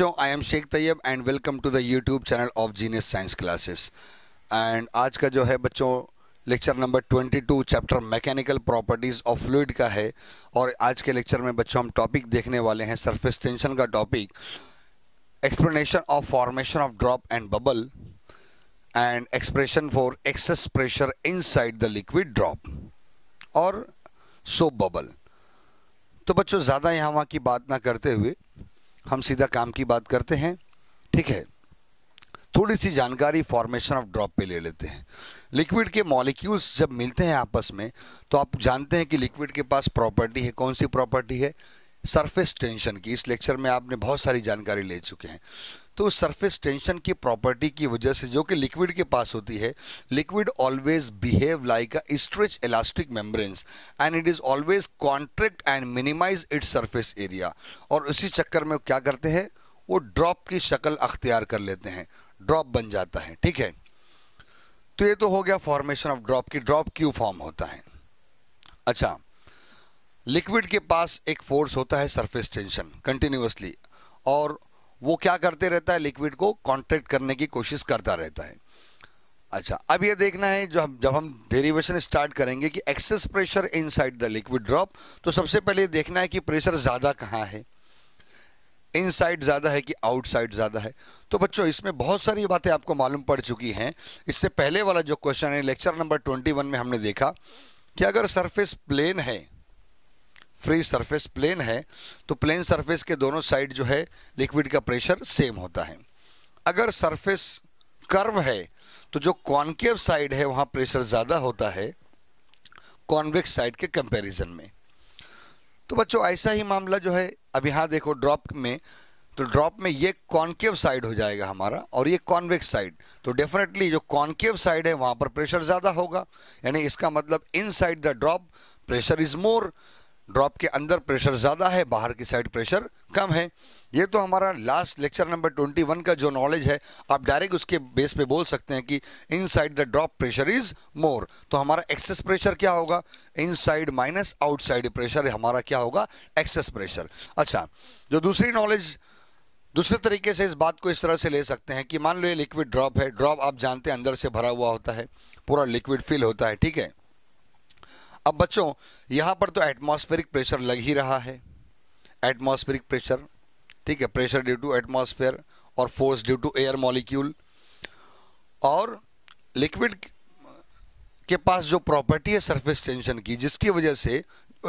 बच्चों I am Sheikh Tayyab and welcome to the YouTube channel of genius science classes and आज का जो है बच्चों lecture number 22 chapter mechanical properties of fluid का है और आज के लेक्चर में बच्चों हम टॉपिक देखने वाले हैं सरफेस टेंशन का topic explanation of formation of drop and bubble and expression for excess pressure in the liquid drop और सोप बबल तो बच्चों ज़्यादा यहाँ वहाँ की बात ना करते हुए हम सीधा काम की बात करते हैं ठीक है थोड़ी सी जानकारी फॉर्मेशन ऑफ ड्रॉप पे ले लेते हैं लिक्विड के मॉलिक्यूल्स जब मिलते हैं आपस में तो आप जानते हैं कि लिक्विड के पास प्रॉपर्टी है कौन सी प्रॉपर्टी है सरफेस टेंशन की इस लेक्चर में आपने बहुत सारी जानकारी ले चुके हैं तो सरफेस टेंशन की प्रॉपर्टी की वजह से जो कि लिक्विड के पास होती है liquid always behave like a stretch elastic membranes and it is always contract and minimize its surface area और उसी चक्कर में क्या करते हैं वो ड्रॉप की शक्ल अख्तियार कर लेते हैं ड्रॉप बन जाता है ठीक है तो ये तो हो गया फॉर्मेशन ऑफ ड्रॉप की ड्रॉप क्यों फॉर्म होता है अच्छा लिक्विड के पास एक फोर्स होता है सरफेस टेंशन कंटिन्यूसली और वो क्या करते रहता है लिक्विड को कॉन्ट्रैक्ट करने की कोशिश करता रहता है अच्छा अब ये देखना है जो हम जब हम डेरिवेशन स्टार्ट करेंगे कि excess pressure inside the liquid drop तो सबसे पहले देखना है कि प्रेशर ज़्यादा कहाँ है इनसाइड ज़्यादा है कि आउटसाइड ज़्यादा है तो बच्चों इसमें बहुत सारी बातें आपको मालूम पड़ चुकी हैं इससे पहले वाला जो क्वेश्चन है लेक्चर नंबर ट्वेंटी में हमने देखा कि अगर सरफेस प्लेन है फ्री सरफेस प्लेन है तो प्लेन सरफेस के दोनों साइड जो है लिक्विड का प्रेशर सेम होता है अगर सरफेस कर्व है तो जो कॉन्केव साइड है वहां प्रेशर ज़्यादा होता है कॉन्वेक्स साइड के कंपैरिजन में तो बच्चों ऐसा ही मामला जो है अब यहां देखो ड्रॉप में तो ड्रॉप में ये कॉन्केव साइड हो जाएगा हमारा और ये कॉन्वेक्स साइड तो डेफिनेटली जो कॉन्केव साइड है वहां पर प्रेशर ज़्यादा होगा यानी इसका मतलब inside the drop pressure is more drop के अंदर प्रेशर ज़्यादा है बाहर की साइड प्रेशर कम है ये तो हमारा लास्ट लेक्चर नंबर 21 का जो नॉलेज है आप डायरेक्ट उसके बेस पे बोल सकते हैं कि inside the drop pressure is more तो हमारा एक्सेस प्रेशर क्या होगा inside minus outside pressure हमारा क्या होगा एक्सेस प्रेशर अच्छा जो दूसरी नॉलेज दूसरे तरीके से इस बात को इस तरह से ले सकते हैं कि मान लो ये लिक्विड ड्रॉप है ड्रॉप आप जानते हैं अंदर से भरा हुआ होता है पूरा लिक्विड फिल होता है ठीक है अब बच्चों यहाँ पर तो एटमॉस्फेरिक प्रेशर लग ही रहा है एटमॉस्फेरिक प्रेशर ठीक है प्रेशर ड्यू टू एटमॉस्फेयर और force due to air molecule और लिक्विड के पास जो प्रॉपर्टी है सरफेस टेंशन की जिसकी वजह से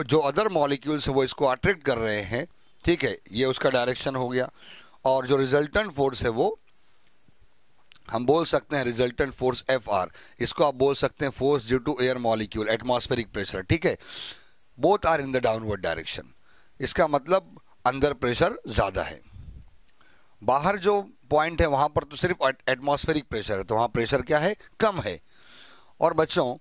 जो अदर मॉलिक्यूल्स वो इसको अट्रैक्ट कर रहे हैं ठीक है ये उसका डायरेक्शन हो गया और जो रिजल्टेंट फोर्स है वो हम बोल सकते हैं रिजल्टेंट फोर्स एफ आर इसको आप बोल सकते हैं force due to air molecule atmospheric pressure ठीक है both are in the downward direction इसका मतलब अंदर प्रेशर ज़्यादा है बाहर जो पॉइंट है वहां पर तो सिर्फ एटमॉस्फेरिक प्रेशर है तो वहां प्रेशर क्या है कम है और बच्चों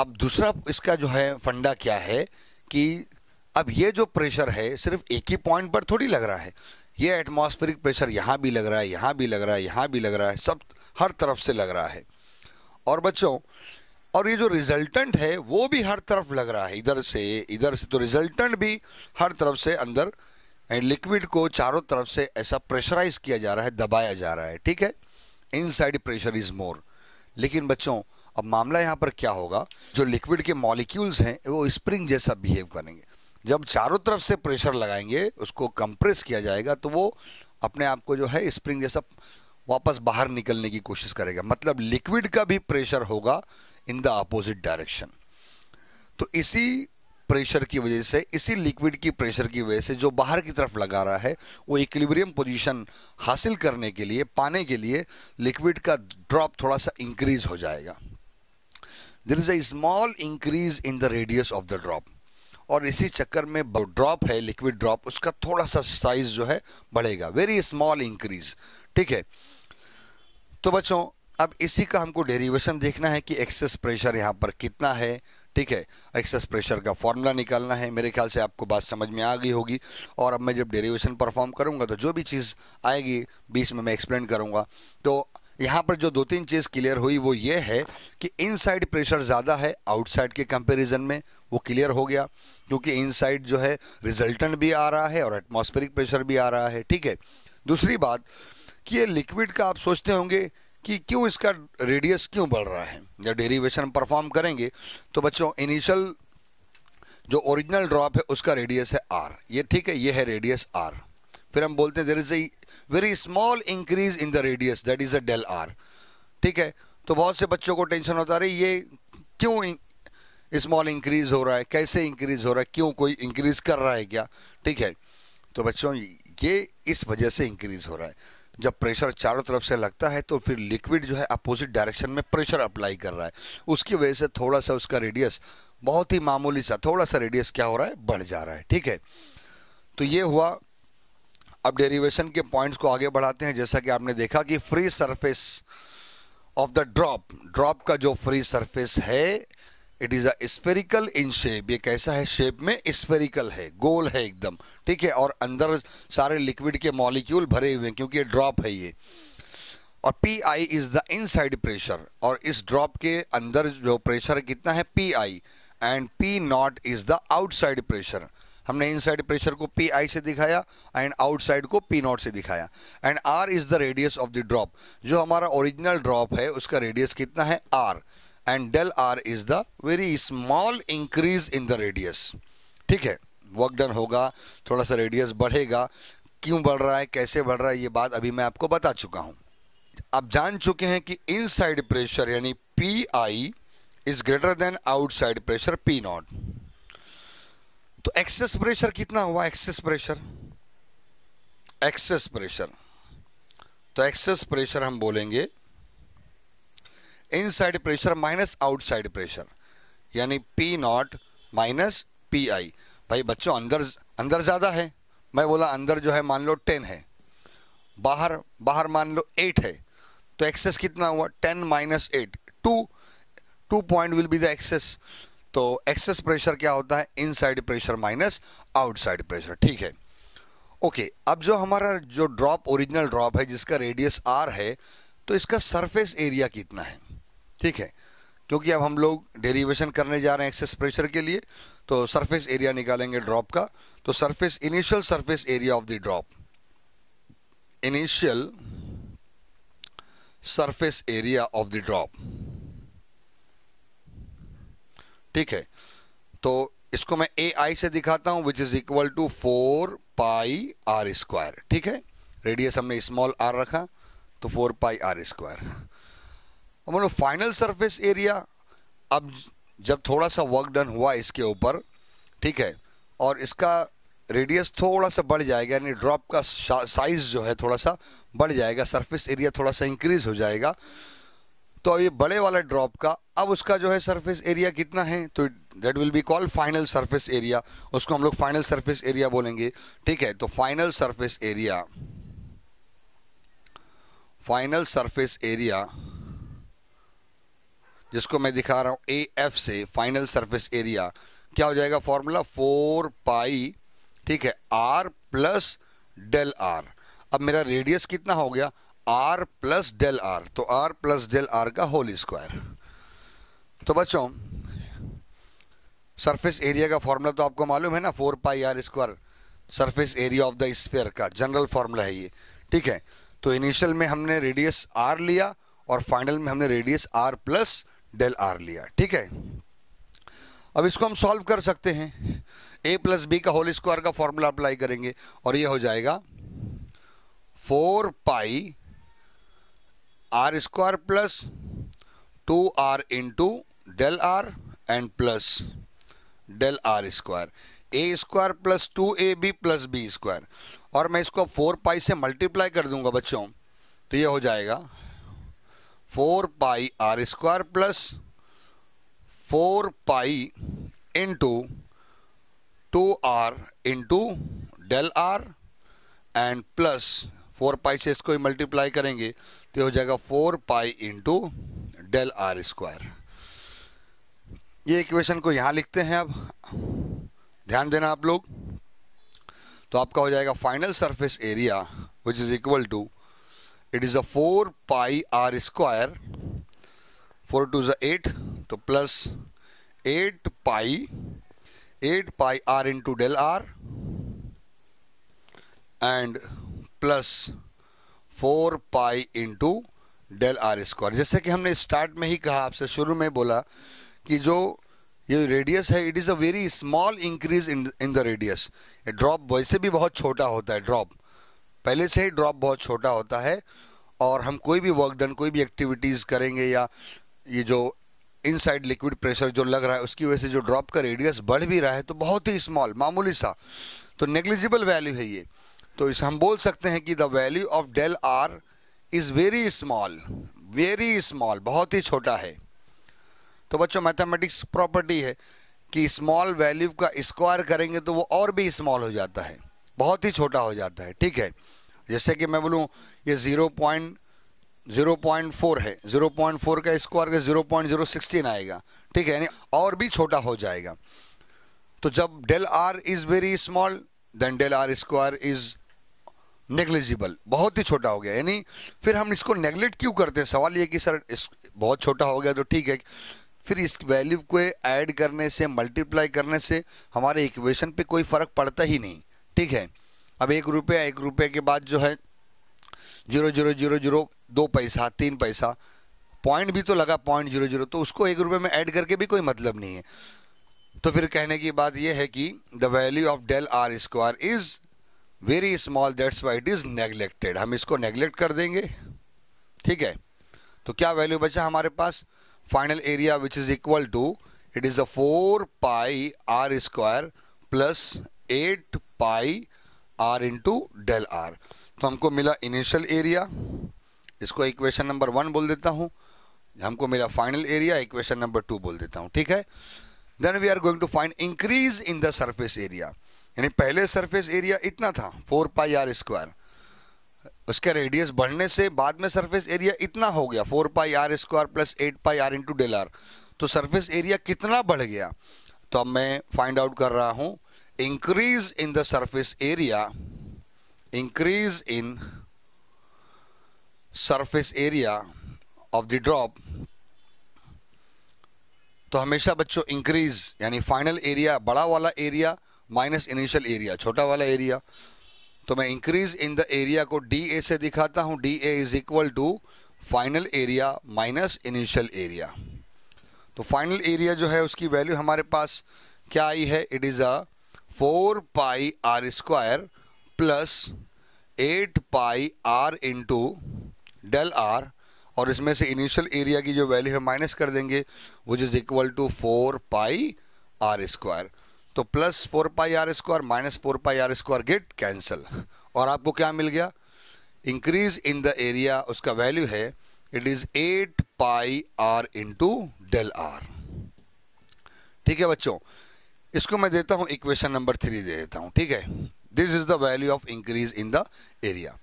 अब दूसरा इसका जो है फंडा क्या है कि अब ये जो प्रेशर है सिर्फ एक ही पॉइंट पर थोड़ी लग रहा है ये एटमॉस्फेरिक प्रेशर यहाँ भी लग रहा है यहाँ भी लग रहा है यहाँ भी लग रहा है सब हर तरफ से लग रहा है और बच्चों और ये जो रिजल्टेंट है वो भी हर तरफ लग रहा है इधर से इधर से तो रिजल्टेंट भी हर तरफ से अंदर एंड लिक्विड को चारों तरफ से ऐसा प्रेशराइज किया जा रहा है दबाया जा रहा है ठीक है इनसाइड प्रेशर इज मोर लेकिन बच्चों अब मामला यहाँ पर क्या होगा जो लिक्विड के मॉलिक्यूल्स हैं वो स्प्रिंग जैसा बिहेव करेंगे जब चारों तरफ से प्रेशर लगाएंगे उसको कंप्रेस किया जाएगा तो वो अपने आप को जो है स्प्रिंग जैसा वापस बाहर निकलने की कोशिश करेगा मतलब लिक्विड का भी प्रेशर होगा इन द अपोजिट डायरेक्शन तो इसी प्रेशर की वजह से इसी लिक्विड की प्रेशर की वजह से जो बाहर की तरफ लगा रहा है वो इक्विलिब्रियम पोजीशन हासिल करने के लिए पाने के लिए लिक्विड का ड्रॉप थोड़ा सा इंक्रीज हो जाएगा there is a small increase in the radius of the drop और इसी चक्कर में ड्रॉप है लिक्विड ड्रॉप उसका थोड़ा सा साइज जो है बढ़ेगा वेरी स्मॉल इंक्रीज ठीक है तो बच्चों अब इसी का हमको डेरिवेशन देखना है कि एक्सेस प्रेशर यहाँ पर कितना है ठीक है एक्सेस प्रेशर का फॉर्मूला निकालना है मेरे ख्याल से आपको बात समझ में आ गई होगी और अब मैं जब डेरिवेशन परफॉर्म करूँगा तो जो भी चीज़ आएगी बीच में मैं एक्सप्लेन करूँगा तो यहाँ पर जो दो तीन चीज़ क्लियर हुई वो ये है कि इनसाइड प्रेशर ज़्यादा है आउटसाइड के कंपैरिजन में वो क्लियर हो गया क्योंकि इनसाइड जो है रिजल्टेंट भी आ रहा है और एटमॉस्फेरिक प्रेशर भी आ रहा है ठीक है दूसरी बात कि ये लिक्विड का आप सोचते होंगे कि क्यों इसका रेडियस क्यों बढ़ रहा है जब डेरीवेशन परफॉर्म करेंगे तो बच्चों इनिशियल जो ओरिजिनल ड्रॉप है उसका रेडियस है आर ये ठीक है ये है रेडियस आर फिर हम बोलते हैं there is a very small increase in the radius that is a del R ठीक है तो बहुत से बच्चों को टेंशन होता रही ये क्यों स्मॉल इंक्रीज हो रहा है कैसे इंक्रीज हो रहा है क्यों कोई इंक्रीज कर रहा है क्या ठीक है तो बच्चों ये इस वजह से इंक्रीज हो रहा है जब प्रेशर चारों तरफ से लगता है तो फिर लिक्विड जो है अपोजिट डायरेक्शन में प्रेशर अप्लाई कर रहा है उसकी वजह से थोड़ा सा उसका रेडियस बहुत ही मामूली सा थोड़ा सा रेडियस क्या हो रहा है बढ़ जा रहा है ठीक है तो ये हुआ अब डेरिवेशन के पॉइंट्स को आगे बढ़ाते हैं जैसा कि आपने देखा कि free surface of the drop drop का जो फ्री सरफेस है it is a spherical in shape ये कैसा है शेप में स्पेरिकल है गोल है एकदम ठीक है और अंदर सारे लिक्विड के मॉलिक्यूल भरे हुए हैं क्योंकि ये ड्रॉप है ये और P I is the side pressure और इस ड्रॉप के अंदर जो प्रेशर कितना है P I and P naught is the outside pressure हमने इनसाइड प्रेशर को पी आई से दिखाया एंड आउटसाइड को पी नॉट से दिखाया and R is the radius of the drop जो हमारा ओरिजिनल ड्रॉप है उसका रेडियस कितना है R and del R is the very small increase in the radius ठीक है वर्क डन होगा थोड़ा सा रेडियस बढ़ेगा क्यों बढ़ रहा है कैसे बढ़ रहा है ये बात अभी मैं आपको बता चुका हूँ आप जान चुके हैं कि इनसाइड प्रेशर यानी P I is greater than outside pressure P naught तो एक्सेस प्रेशर कितना हुआ एक्सेस प्रेशर एक्सेस प्रेशर तो एक्सेस प्रेशर हम बोलेंगे inside pressure minus outside pressure यानी P naught minus P I भाई बच्चों अंदर अंदर ज़्यादा है मैं बोला अंदर जो है मान लो टेन है बाहर बाहर मान लो एट है तो एक्सेस कितना हुआ ten minus eight two two point will be the excess तो एक्सेस प्रेशर क्या होता है inside pressure minus outside pressure ठीक है ओके अब जो हमारा जो ड्रॉप ओरिजिनल ड्रॉप है जिसका रेडियस आर है तो इसका सरफेस एरिया कितना है ठीक है क्योंकि अब हम लोग डेरिवेशन करने जा रहे हैं एक्सेस प्रेशर के लिए तो सरफेस एरिया निकालेंगे ड्रॉप का तो surface initial surface area of the drop initial surface area of the drop ठीक है तो इसको मैं ए आई से दिखाता हूं which is equal to four pi R square ठीक है रेडियस हमने स्मॉल आर रखा तो फोर पाई आर स्क्वायर बोलो फाइनल सरफेस एरिया अब जब थोड़ा सा वर्क डन हुआ इसके ऊपर ठीक है और इसका रेडियस थोड़ा सा बढ़ जाएगा यानी ड्रॉप का साइज़ जो है थोड़ा सा बढ़ जाएगा सरफेस एरिया थोड़ा सा इंक्रीज हो जाएगा तो अब ये बड़े वाला ड्रॉप का अब उसका जो है सरफेस एरिया कितना है तो that will be called final surface area उसको हम लोग फाइनल सरफेस एरिया बोलेंगे ठीक है तो final surface area final surface area जिसको मैं दिखा रहा हूं ए एफ से फाइनल सरफेस एरिया क्या हो जाएगा फॉर्मूला फोर पाई ठीक है आर प्लस डेल आर अब मेरा रेडियस कितना हो गया आर प्लस डेल आर तो आर प्लस डेल आर का होल स्क्वायर तो बच्चों सरफेस एरिया का फॉर्मूला तो आपको मालूम है ना four pi R square surface area of the sphere का जनरल फॉर्मूला है ये ठीक है तो इनिशियल में हमने रेडियस आर लिया और फाइनल में हमने radius R plus del R लिया ठीक है अब इसको हम सॉल्व कर सकते हैं ए प्लस बी का होल स्क्वायर का फॉर्मूला अप्लाई करेंगे और ये हो जाएगा four pi R square plus two R into del R and plus del R square A square plus two A B plus B square और मैं इसको फोर पाई से मल्टीप्लाई कर दूंगा बच्चों तो ये हो जाएगा four pi R square plus four pi into two R into del R and plus four pi से इसको मल्टीप्लाई करेंगे तो हो जाएगा four pi into del R square ये इक्वेशन को यहां लिखते हैं अब ध्यान देना आप लोग तो आपका हो जाएगा final surface area which is equal to it is a four pi R square four two जट एट तो plus eight pi eight pi R into del R and plus four pi into del R square जैसे कि हमने start में ही कहा आपसे शुरू में बोला कि जो ये रेडियस है it is a very small increase in in the radius drop वैसे भी बहुत छोटा होता है ड्रॉप पहले से ही ड्रॉप बहुत छोटा होता है और हम कोई भी वर्क डन कोई भी एक्टिविटीज़ करेंगे या ये जो इनसाइड लिक्विड प्रेशर जो लग रहा है उसकी वजह से जो ड्रॉप का रेडियस बढ़ भी रहा है तो बहुत ही स्मॉल मामूली सा तो नेग्लिजिबल वैल्यू है ये तो इस हम बोल सकते हैं कि the value of del R is very small very small बहुत ही छोटा है तो बच्चों मैथमेटिक्स प्रॉपर्टी है कि स्मॉल वैल्यू का स्क्वायर करेंगे तो वो और भी स्मॉल हो जाता है बहुत ही छोटा हो जाता है ठीक है जैसे कि मैं बोलूँ ये zero point zero point four है ज़ीरो पॉइंट फोर का स्क्वायर का ज़ीरो पॉइंट ज़ीरो सिक्सटीन आएगा ठीक है यानी और भी छोटा हो जाएगा तो जब del R is very small then del R square is negligible बहुत ही छोटा हो गया यानी फिर हम इसको नेग्लेक्ट क्यों करते हैं सवाल ये कि सर इस बहुत छोटा हो गया तो ठीक है फिर इस वैल्यू को ऐड करने से मल्टीप्लाई करने से हमारे इक्वेशन पे कोई फ़र्क पड़ता ही नहीं ठीक है अब एक रुपया एक रुपये के बाद जो है जीरो जीरो जीरो जीरो दो पैसा तीन पैसा पॉइंट भी तो लगा पॉइंट जीरो जीरो तो उसको एक रुपये में ऐड करके भी कोई मतलब नहीं है तो फिर कहने की बात यह है कि the value of del R square is very small that's why it is neglected हम इसको नेग्लेक्ट कर देंगे ठीक है तो क्या वैल्यू बचा हमारे पास final area which is equal to it is a four pi R square plus eight pi R into del R तो हमको मिला इनिशियल एरिया इसको इक्वेशन नंबर वन बोल देता हूँ हमको मिला final area equation number two बोल देता हूँ ठीक है then we are going to find increase in the surface area यानी पहले सरफेस एरिया इतना था फोर पाई आर स्क्वायर उसके रेडियस बढ़ने से बाद में सरफेस एरिया इतना हो गया four pi R square plus eight पाई आर इंटू डेल आर तो सरफेस एरिया कितना बढ़ गया तो अब मैं फाइंड आउट कर रहा हूं increase in the surface area increase in surface area of the drop तो हमेशा बच्चों इंक्रीज यानी फाइनल एरिया बड़ा वाला एरिया माइनस इनिशियल एरिया छोटा वाला एरिया तो मैं इंक्रीज इन द एरिया को डी ए से दिखाता हूँ D A is equal to final area minus initial area तो फाइनल एरिया जो है उसकी वैल्यू हमारे पास क्या आई है it is a four pi R square plus eight pi R into del R और इसमें से इनिशियल एरिया की जो वैल्यू है माइनस कर देंगे which is equal to four pi R square तो plus four pi R square minus four pi R square get cancel और आपको क्या मिल गया इंक्रीज इन द एरिया उसका वैल्यू है it is eight pi R into del R ठीक है बच्चों इसको मैं देता हूं इक्वेशन नंबर थ्री दे देता हूँ ठीक है this is the value of increase in the area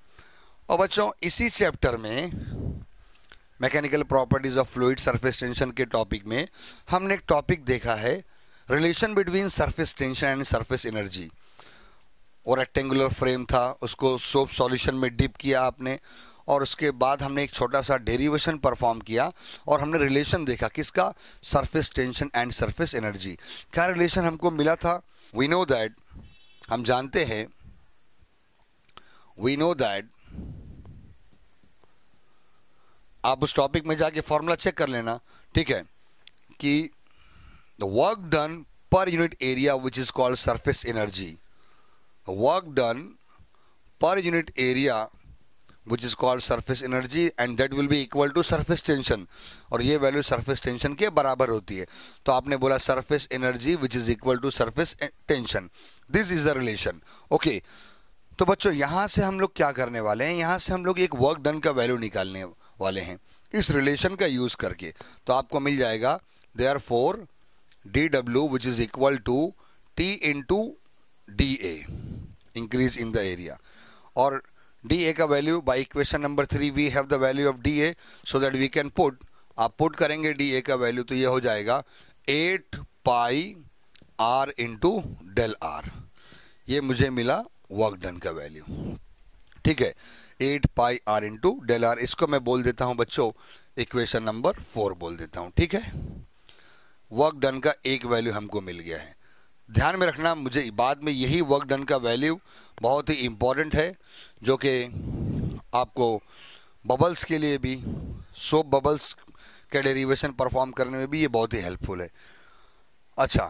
और बच्चों इसी चैप्टर में mechanical properties of fluid surface tension के टॉपिक में हमने एक टॉपिक देखा है relation between surface tension and surface energy और रेक्टेंगुलर फ्रेम था उसको सोप सॉल्यूशन में डिप किया आपने और उसके बाद हमने एक छोटा सा डेरिवेशन परफॉर्म किया और हमने रिलेशन देखा किसका surface tension and surface energy क्या रिलेशन हमको मिला था वी नो दैट हम जानते हैं वी नो दैट आप उस टॉपिक में जाके फॉर्मूला चेक कर लेना ठीक है कि the work done per unit area which is called surface energy the work done per unit area which is called surface energy and that will be equal to surface tension और ये value surface tension के बराबर होती है तो आपने बोला surface energy which is equal to surface tension this is the relation okay तो बच्चों यहाँ से हम लोग क्या करने वाले हैं यहाँ से हम लोग एक वर्क डन का वैल्यू निकालने वाले हैं इस रिलेशन का यूज़ करके तो आपको मिल जाएगा they are for D W which is equal to T into D A increase in the area और डी ए का value by equation number three we have the value of A so that we can put आप put करेंगे D A का value तो ये हो जाएगा eight पाई R into del R ये मुझे मिला वर्क डन का वैल्यू ठीक है एट पाई आर इंटू डेल आर इसको मैं बोल देता हूँ बच्चों इक्वेशन नंबर फोर बोल देता हूँ ठीक है वर्क डन का एक वैल्यू हमको मिल गया है ध्यान में रखना मुझे बाद में यही वर्क डन का वैल्यू बहुत ही इम्पॉर्टेंट है जो कि आपको बबल्स के लिए भी सोप बबल्स के डेरिवेशन परफॉर्म करने में भी ये बहुत ही हेल्पफुल है अच्छा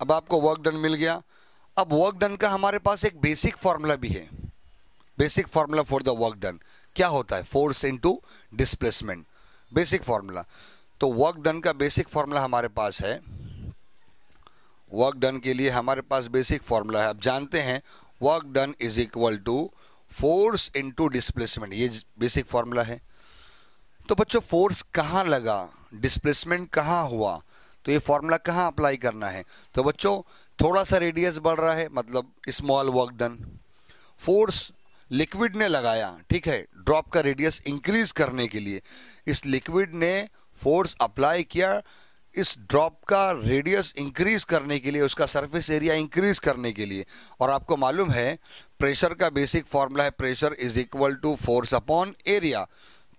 अब आपको वर्क डन मिल गया अब वर्क डन का हमारे पास एक बेसिक फार्मूला भी है basic formula for the work done क्या होता है force into displacement basic formula तो वर्क डन का बेसिक फार्मूला हमारे पास है वर्क डन के लिए हमारे पास बेसिक फार्मूला है आप जानते हैं work done is equal to force into displacement ये बेसिक फार्मूला है तो बच्चों फोर्स कहाँ लगा डिस्प्लेसमेंट कहाँ हुआ तो ये फार्मूला कहाँ अप्लाई करना है तो बच्चों थोड़ा सा रेडियस बढ़ रहा है मतलब small work done force liquid ने लगाया ठीक है ड्रॉप का रेडियस इंक्रीज करने के लिए इस लिक्विड ने फोर्स अप्लाई किया इस ड्रॉप का रेडियस इंक्रीज करने के लिए उसका सरफेस एरिया इंक्रीज करने के लिए और आपको मालूम है प्रेशर का बेसिक फॉर्मूला है pressure is equal to force upon area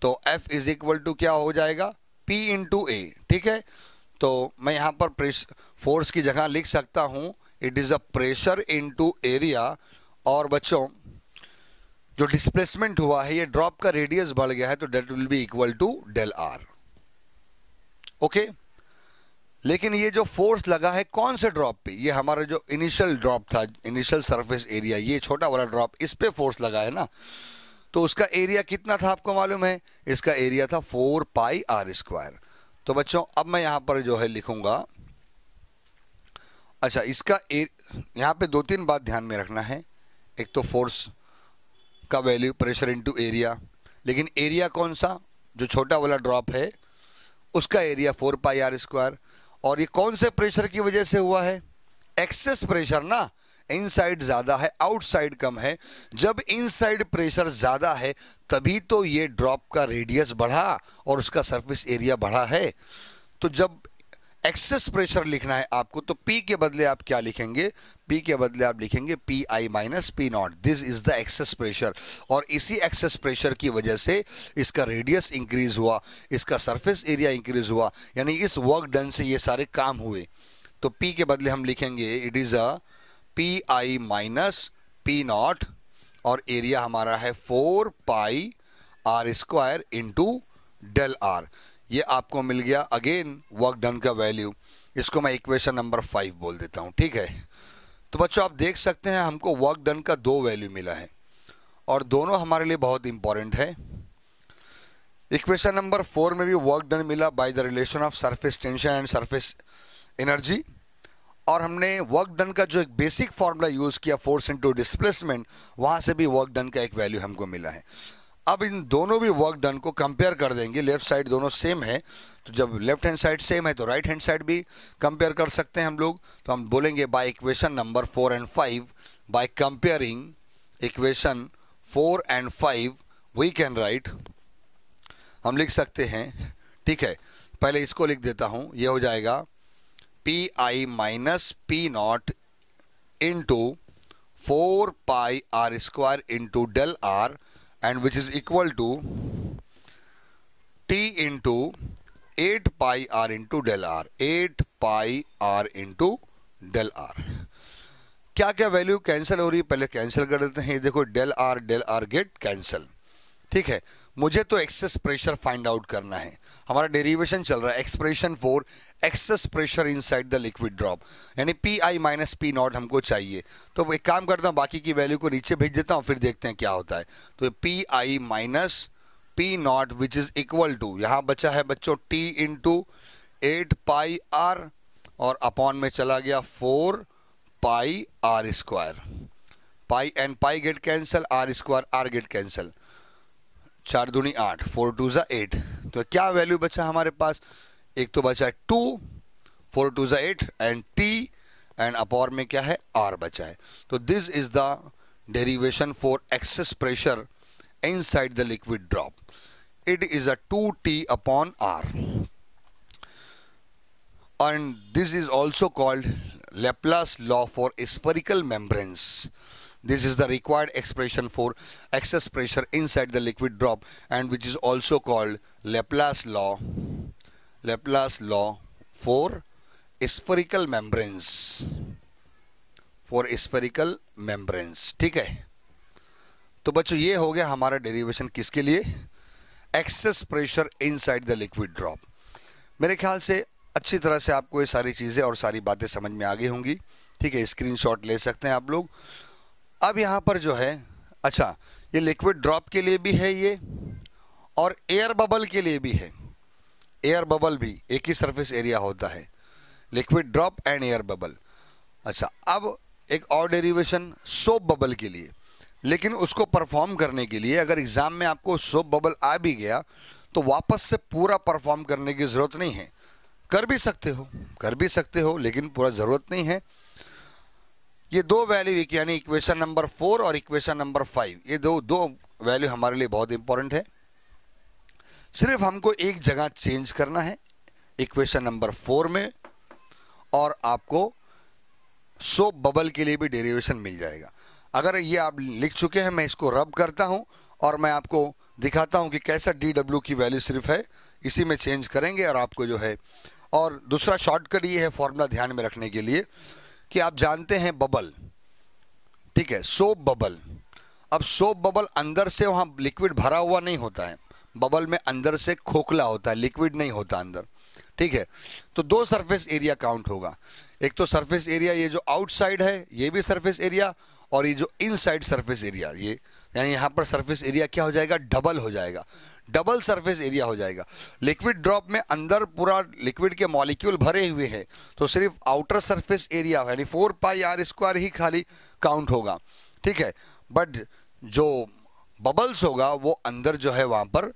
तो एफ इज इक्वल टू क्या हो जाएगा पी इंटू ए ठीक है तो मैं यहाँ पर प्रेश फोर्स की जगह लिख सकता हूँ it is a pressure into area और बच्चों जो डिस्प्लेसमेंट हुआ है ये ड्रॉप का रेडियस बढ़ गया है तो that will be equal to del R okay लेकिन ये जो फोर्स लगा है कौन से ड्रॉप पे ये हमारा जो इनिशियल ड्रॉप था इनिशियल सरफेस एरिया ये छोटा वाला ड्रॉप इस पे फोर्स लगा है ना तो उसका एरिया कितना था आपको मालूम है इसका एरिया था फोर पाई आर स्क्वायर तो बच्चों अब मैं यहां पर जो है लिखूंगा अच्छा इसका एर... यहाँ पे दो तीन बात ध्यान में रखना है एक तो फोर्स का वैल्यू प्रेशर इंटू एरिया लेकिन एरिया कौन सा जो छोटा वाला ड्रॉप है उसका area four pi R square और ये कौन से प्रेशर की वजह से हुआ है एक्सेस प्रेशर ना इनसाइड ज़्यादा है आउटसाइड कम है जब इनसाइड प्रेशर ज़्यादा है तभी तो ये ड्रॉप का रेडियस बढ़ा और उसका सरफेस एरिया बढ़ा है तो जब एक्सेस प्रेशर लिखना है आपको तो पी के बदले आप क्या लिखेंगे पी के बदले आप लिखेंगे P I minus P not this is the excess pressure और इसी एक्सेस प्रेशर की वजह से इसका रेडियस इंक्रीज हुआ इसका सरफेस एरिया इंक्रीज हुआ यानी इस वर्क डन से ये सारे काम हुए तो पी के बदले हम लिखेंगे it is a P I minus P not और एरिया हमारा है four pi R square into del R ये आपको मिल गया अगेन वर्क डन का वैल्यू इसको मैं इक्वेशन नंबर फाइव बोल देता हूँ ठीक है तो बच्चों आप देख सकते हैं हमको वर्क डन का दो वैल्यू मिला है और दोनों हमारे लिए बहुत इंपॉर्टेंट है इक्वेशन नंबर फोर में भी वर्क डन मिला by the relation of surface tension and surface energy और हमने वर्क डन का जो एक बेसिक फॉर्मूला यूज़ किया फोर्स इनटू डिस्प्लेसमेंट वहां से भी वर्क डन का एक वैल्यू हमको मिला है अब इन दोनों भी वर्क डन को कंपेयर कर देंगे लेफ्ट साइड दोनों सेम तो है तो जब लेफ्ट हैंड साइड सेम है तो राइट हैंड साइड भी कंपेयर कर सकते हैं हम लोग तो हम बोलेंगे by equation number four and five by comparing equation four and five we can write हम लिख सकते हैं ठीक है पहले इसको लिख देता हूँ ये हो जाएगा P I minus P not into four pi R square into del R and which is equal to t into 8 pi r into del r 8 pi r into del r क्या क्या वैल्यू कैंसिल हो रही है पहले cancel कर देते हैं देखो del R del R get cancel ठीक है मुझे तो एक्सेस प्रेशर फाइंड आउट करना है हमारा डेरिवेशन चल रहा है expression for excess pressure inside the liquid drop यानी P I minus P not हमको चाहिए तो एक काम करता हूँ बाकी की वैल्यू को नीचे भेज देता हूँ फिर देखते हैं क्या होता है तो P I minus P not which is equal to यहाँ बचा है बच्चों टी इन टू एट पाई आर और अपॉन में चला गया four pi R square pi and pi get cancel R square R get cancel चार दूनी आठ फोर टू ज़ा एट तो क्या वैल्यू बचा हमारे पास एक तो बचा है टू फोर टू जै eight and T and upon में क्या है आर बचा है तो this is the derivation for excess pressure inside the liquid drop it is a two T upon R and this is also called Laplace law for spherical membranes this is the required expression for excess pressure inside the liquid drop and which is also called Laplace law Laplace law for spherical membranes for spherical membranes ठीक है तो बच्चों ये हो गया हमारा derivation किसके लिए excess pressure inside the liquid drop मेरे ख्याल से अच्छी तरह से आपको ये सारी चीज़ें और सारी बातें समझ में आ गई होंगी ठीक है स्क्रीनशॉट ले सकते हैं आप लोग अब यहाँ पर जो है अच्छा ये लिक्विड ड्रॉप के लिए भी है ये और एयर बबल के लिए भी है एयर बबल भी एक ही सरफेस एरिया होता है liquid drop and air bubble अच्छा अब एक और डेरिवेशन सोप बबल के लिए लेकिन उसको परफॉर्म करने के लिए अगर एग्ज़ाम में आपको सोप बबल आ भी गया तो वापस से पूरा परफॉर्म करने की ज़रूरत नहीं है कर भी सकते हो कर भी सकते हो लेकिन पूरा ज़रूरत नहीं है ये दो वैल्यू यानी इक्वेशन नंबर फोर और इक्वेशन नंबर फाइव ये दो दो वैल्यू हमारे लिए बहुत इंपॉर्टेंट है सिर्फ हमको एक जगह चेंज करना है इक्वेशन नंबर फोर में और आपको सो बबल के लिए भी डेरिवेशन मिल जाएगा अगर ये आप लिख चुके हैं मैं इसको रब करता हूँ और मैं आपको दिखाता हूँ कि कैसा डी डब्ल्यू की वैल्यू सिर्फ है इसी में चेंज करेंगे और आपको जो है और दूसरा शॉर्टकट ये है फॉर्मूला ध्यान में रखने के लिए कि आप जानते हैं बबल ठीक है सोप बबल अब सोप बबल अंदर से वहाँ लिक्विड भरा हुआ नहीं होता है बबल में अंदर से खोखला होता है लिक्विड नहीं होता अंदर ठीक है तो दो सरफेस एरिया काउंट होगा एक तो सरफेस एरिया ये जो आउटसाइड है ये भी सरफेस एरिया और ये जो इनसाइड सरफेस एरिया ये यानी यहाँ पर सरफेस एरिया क्या हो जाएगा डबल हो जाएगा डबल सरफेस एरिया हो जाएगा लिक्विड ड्रॉप में अंदर पूरा लिक्विड के मॉलिक्यूल भरे हुए हैं तो सिर्फ आउटर सरफेस एरिया यानी फोर पाई आर स्क्वायर ही खाली काउंट होगा ठीक है बट जो बबल्स होगा वो अंदर जो है वहाँ पर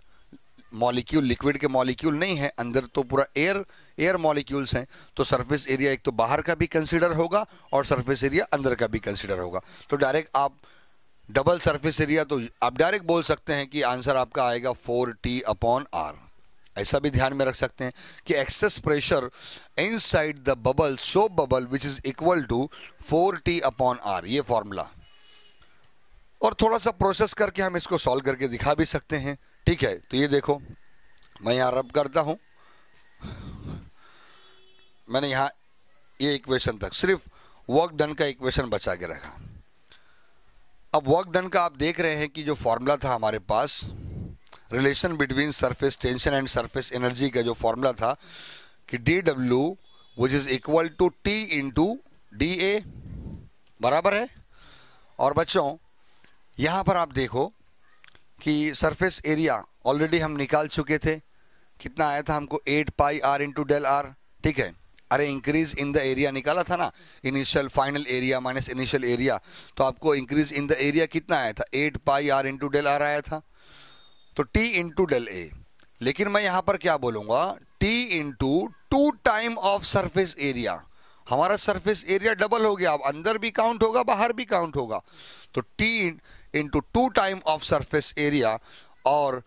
मॉलिक्यूल लिक्विड के मॉलिक्यूल नहीं है अंदर तो पूरा एयर एयर मॉलिक्यूल्स हैं तो सरफेस एरिया एक तो बाहर का भी कंसिडर होगा और सरफेस एरिया अंदर का भी कंसिडर होगा तो डायरेक्ट आप डबल सरफेस एरिया तो आप डायरेक्ट बोल सकते हैं कि आंसर आपका आएगा फोर टी अपॉन आर ऐसा भी ध्यान में रख सकते हैं कि excess pressure inside the bubble so bubble which is equal to four T upon R ये फॉर्मूला और थोड़ा सा प्रोसेस करके हम इसको सॉल्व करके दिखा भी सकते हैं ठीक है तो ये देखो मैं यहाँ रब करता हूँ मैंने यहाँ ये इक्वेशन तक सिर्फ वर्क डन का इक्वेशन बचा के रखा अब वर्क डन का आप देख रहे हैं कि जो फार्मूला था हमारे पास relation between surface tension and surface energy का जो फार्मूला था कि D W which is equal to T into D A बराबर है और बच्चों यहाँ पर आप देखो कि सरफेस एरिया ऑलरेडी हम निकाल चुके थे कितना आया था हमको एट पाई आर इंटू डेल आर ठीक है अरे इंक्रीज इन द एरिया निकाला था ना initial final area minus initial area तो आपको इंक्रीज इन द एरिया कितना आया था एट पाई आर इंटू डेल आर आया था तो टी इंटू डेल ए लेकिन मैं यहाँ पर क्या बोलूँगा T into two time of surface area हमारा सरफेस एरिया डबल हो गया अब अंदर भी काउंट होगा बाहर भी काउंट होगा तो T into two time of surface area और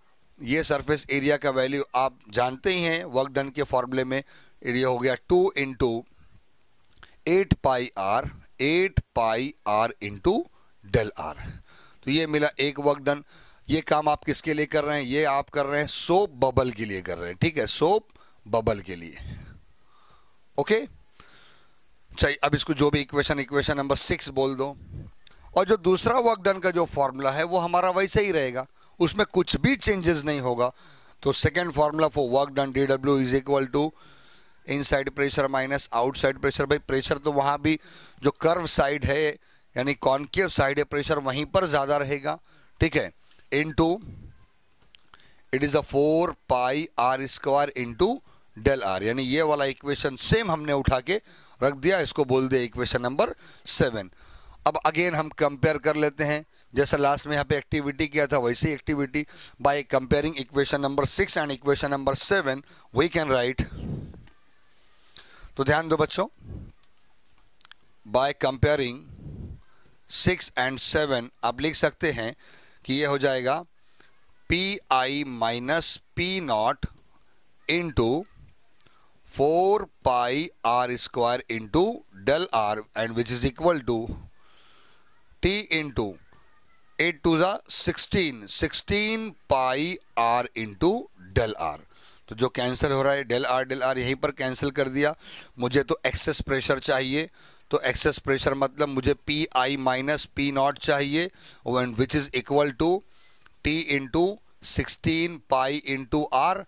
ये सरफेस एरिया का वैल्यू आप जानते ही हैं वर्क डन के फॉर्मूले में ये हो गया टू इंटू एट पाई आर एट पाई आर इंटू डेल आर तो ये मिला एक वर्क डन ये काम आप किसके लिए कर रहे हैं ये आप कर रहे हैं सोप बबल के लिए कर रहे हैं ठीक है सोप बबल के लिए ओके चाहिए अब इसको जो भी इक्वेशन इक्वेशन नंबर सिक्स बोल दो और जो दूसरा वर्क डन का जो फॉर्मूला है वो हमारा वैसे ही रहेगा उसमें कुछ भी चेंजेस नहीं होगा तो second formula for work done D W is equal to inside pressure minus outside pressure भाई प्रेशर तो वहाँ भी जो कर्व साइड है यानी कॉन्केव साइड है प्रेशर वहीं पर ज़्यादा रहेगा ठीक है into it is a four pi R square into del R यानी ये वाला इक्वेशन सेम हमने उठा के रख दिया इसको बोल दिया इक्वेशन नंबर सेवन अब अगेन हम कंपेयर कर लेते हैं जैसा लास्ट में यहाँ पे एक्टिविटी किया था वैसी activity by comparing equation number six and equation number seven we can write तो ध्यान दो बच्चों by comparing six and seven आप लिख सकते हैं कि ये हो जाएगा P I minus P not into four pi R square into del R and which is equal to T into eight two ज़ा sixteen sixteen pi R into del R तो जो कैंसिल हो रहा है डेल आर डेल आर यहीं पर cancel कर दिया मुझे तो एक्सेस प्रेशर चाहिए तो एक्सेस प्रेशर मतलब मुझे P I minus P not चाहिए one which is equal to T into sixteen pi into R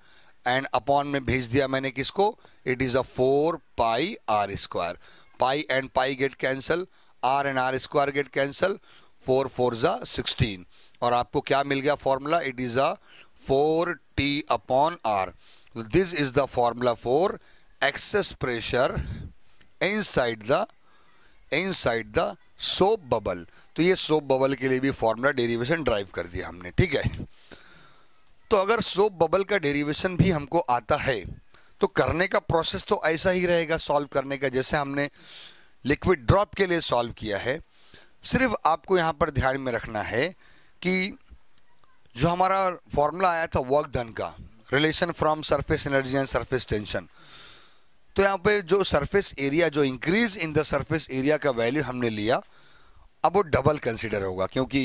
and upon में भेज दिया मैंने किसको it is a four pi R square pi and pi get cancel R and R square get cancel four four ज़ा sixteen और आपको क्या मिल गया formula it is a four T upon R this is the formula for excess pressure inside the inside the soap bubble तो ये soap bubble के लिए भी फॉर्मूला डेरिवेशन ड्राइव कर दिया हमने ठीक है तो अगर सोप बबल का डेरिवेशन भी हमको आता है तो करने का प्रोसेस तो ऐसा ही रहेगा सॉल्व करने का जैसे हमने लिक्विड ड्रॉप के लिए सॉल्व किया है सिर्फ आपको यहाँ पर ध्यान में रखना है कि जो हमारा फॉर्मूला आया था वर्क डन का relation from surface energy and surface tension तो यहाँ पे जो सरफेस एरिया जो increase in the surface area का वैल्यू हमने लिया अब वो डबल कंसिडर होगा क्योंकि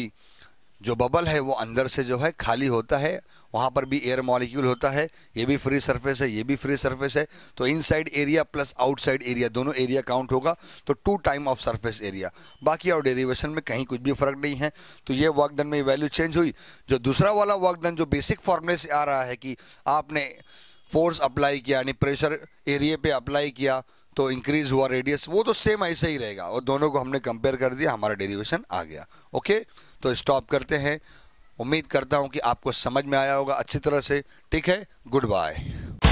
जो बबल है वो अंदर से जो है खाली होता है वहाँ पर भी एयर मॉलिक्यूल होता है ये भी फ्री सरफेस है ये भी फ्री सरफेस है तो inside area plus outside area दोनों एरिया काउंट होगा तो two time of surface area बाकी और डेरिवेशन में कहीं कुछ भी फर्क नहीं है तो ये वर्क डन में वैल्यू चेंज हुई जो दूसरा वाला वर्क डन जो बेसिक फॉर्मूले से आ रहा है कि आपने फोर्स अप्लाई किया यानी प्रेशर एरिया पर अप्लाई किया तो इंक्रीज हुआ रेडियस वो तो सेम ऐसे ही रहेगा और दोनों को हमने कंपेयर कर दिया हमारा डेरिवेशन आ गया ओके तो स्टॉप करते हैं उम्मीद करता हूँ कि आपको समझ में आया होगा अच्छी तरह से ठीक है गुड बाय